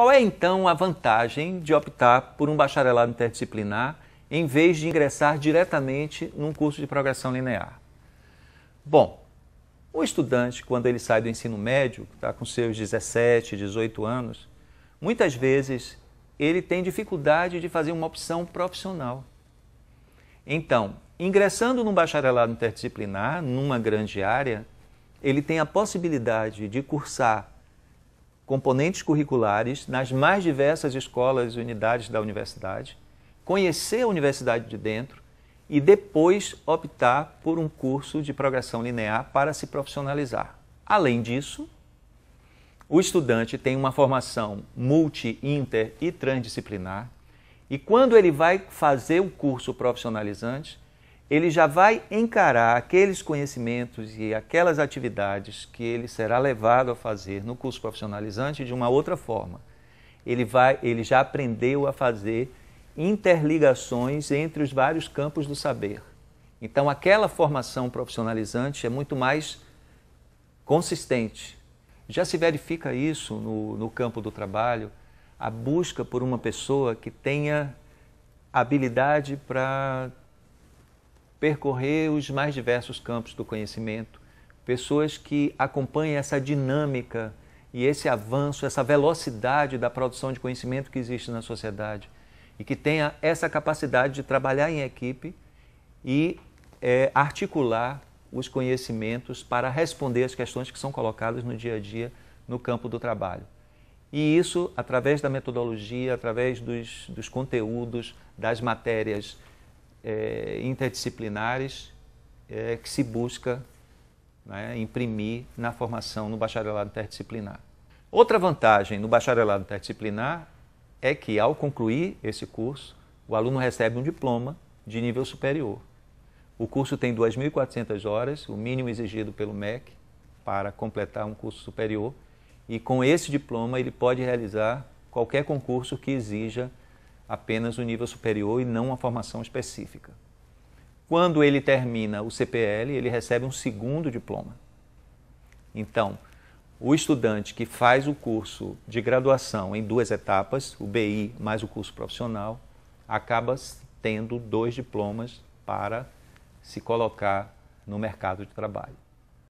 Qual é então a vantagem de optar por um bacharelado interdisciplinar em vez de ingressar diretamente num curso de progressão linear? Bom, o estudante, quando ele sai do ensino médio, está com seus 17, 18 anos, muitas vezes ele tem dificuldade de fazer uma opção profissional. Então, ingressando num bacharelado interdisciplinar, numa grande área, ele tem a possibilidade de cursar componentes curriculares nas mais diversas escolas e unidades da universidade, conhecer a universidade de dentro e depois optar por um curso de progressão linear para se profissionalizar. Além disso, o estudante tem uma formação multi, inter e transdisciplinar, e quando ele vai fazer o curso profissionalizante, ele já vai encarar aqueles conhecimentos e aquelas atividades que ele será levado a fazer no curso profissionalizante de uma outra forma. Ele, vai, ele já aprendeu a fazer interligações entre os vários campos do saber. Então, aquela formação profissionalizante é muito mais consistente. Já se verifica isso no, no campo do trabalho, a busca por uma pessoa que tenha habilidade para percorrer os mais diversos campos do conhecimento, pessoas que acompanhem essa dinâmica e esse avanço, essa velocidade da produção de conhecimento que existe na sociedade e que tenha essa capacidade de trabalhar em equipe e é, articular os conhecimentos para responder às questões que são colocadas no dia a dia no campo do trabalho. E isso através da metodologia, através dos, dos conteúdos, das matérias é, interdisciplinares é, que se busca né, imprimir na formação no bacharelado interdisciplinar. Outra vantagem no bacharelado interdisciplinar é que, ao concluir esse curso, o aluno recebe um diploma de nível superior. O curso tem 2.400 horas, o mínimo exigido pelo MEC para completar um curso superior, e com esse diploma ele pode realizar qualquer concurso que exija apenas o nível superior e não a formação específica. Quando ele termina o CPL, ele recebe um segundo diploma. Então, o estudante que faz o curso de graduação em duas etapas, o BI mais o curso profissional, acaba tendo dois diplomas para se colocar no mercado de trabalho.